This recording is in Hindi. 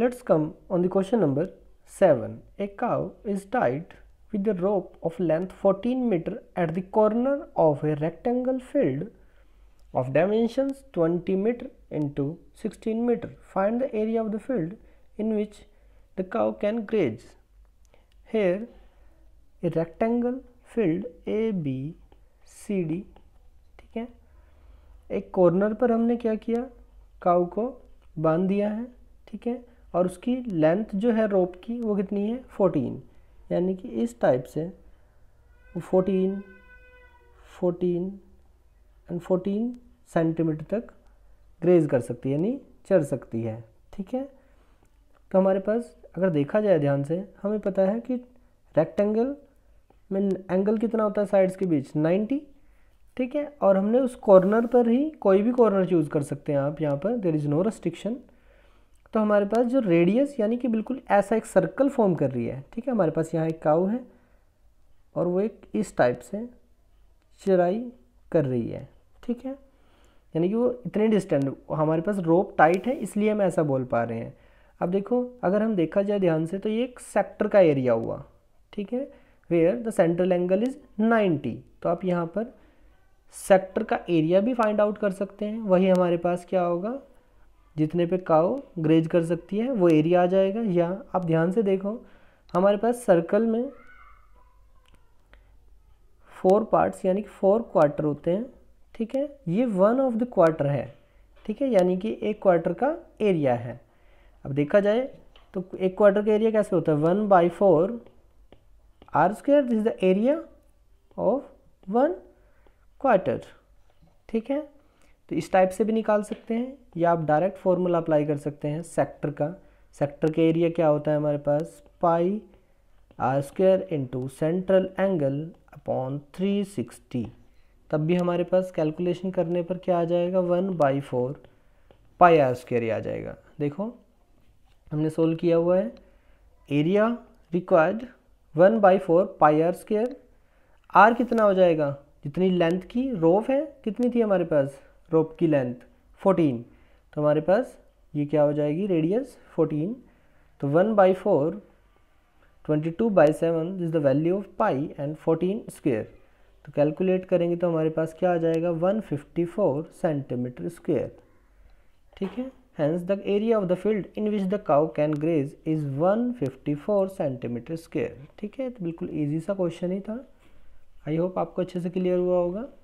Let's come on the question number 7. A cow is tied with a rope of length 14 meter at the corner of a rectangle field of dimensions 20 meter into 16 meter. Find the area of the field in which the cow can graze. Here a rectangle field a b c d ठीक है एक कॉर्नर पर हमने क्या किया काउ को बांध दिया है ठीक है और उसकी लेंथ जो है रोप की वो कितनी है फोर्टीन यानी कि इस टाइप से fourteen fourteen and fourteen centimetre तक ग्रेज कर सकती है यानी चढ़ सकती है ठीक है तो हमारे पास अगर देखा जाए ध्यान से हमें पता है कि रेक्टेंगल में एंगल कितना होता है साइड्स के बीच 90 ठीक है और हमने उस कॉर्नर पर ही कोई भी कॉर्नर चूज़ कर सकते हैं आप यहाँ पर देर इज़ नो रेस्ट्रिक्शन तो हमारे पास जो रेडियस यानी कि बिल्कुल ऐसा एक सर्कल फॉर्म कर रही है ठीक है हमारे पास यहाँ एक काऊ है और वो एक इस टाइप से चराई कर रही है ठीक है यानी कि वो इतने डिस्टेंट हमारे पास रोप टाइट है इसलिए हम ऐसा बोल पा रहे हैं अब देखो अगर हम देखा जाए ध्यान से तो ये एक सेक्टर का एरिया हुआ ठीक है where the central angle is 90 तो आप यहाँ पर सेक्टर का एरिया भी फाइंड आउट कर सकते हैं वही हमारे पास क्या होगा जितने पे काओ ग्रेज कर सकती है वो एरिया आ जाएगा या आप ध्यान से देखो हमारे पास सर्कल में फोर पार्ट्स यानी कि फोर क्वार्टर होते हैं ठीक है ये वन ऑफ द क्वार्टर है ठीक है यानी कि एक क्वार्टर का एरिया है अब देखा जाए तो एक क्वार्टर का एरिया कैसे होता है one by four r square this is the area of one quarter ठीक है तो इस टाइप से भी निकाल सकते हैं या आप डायरेक्ट फॉर्मूला अप्लाई कर सकते हैं सेक्टर का सेक्टर का एरिया क्या होता है हमारे पास pi r square into central angle upon three sixty तब भी हमारे पास कैलकुलेशन करने पर क्या आ जाएगा one by four pi r square आ जाएगा देखो हमने सोल्व किया हुआ है area required one by four pi r square r कितना हो जाएगा जितनी लेंथ की रोफ है कितनी थी हमारे पास रोप की लेंथ फोर्टीन तो हमारे पास ये क्या हो जाएगी रेडियस फोर्टीन तो one by four twenty two by seven is the value of pi and fourteen square तो कैलकुलेट करेंगे तो हमारे पास क्या आ जाएगा one fifty four centimetre square ठीक है hence the area of the field in which the cow can graze is 154 centimetre square ठीक है तो बिल्कुल ईजी सा क्वेश्चन ही था आई होप आपको अच्छे से क्लियर हुआ होगा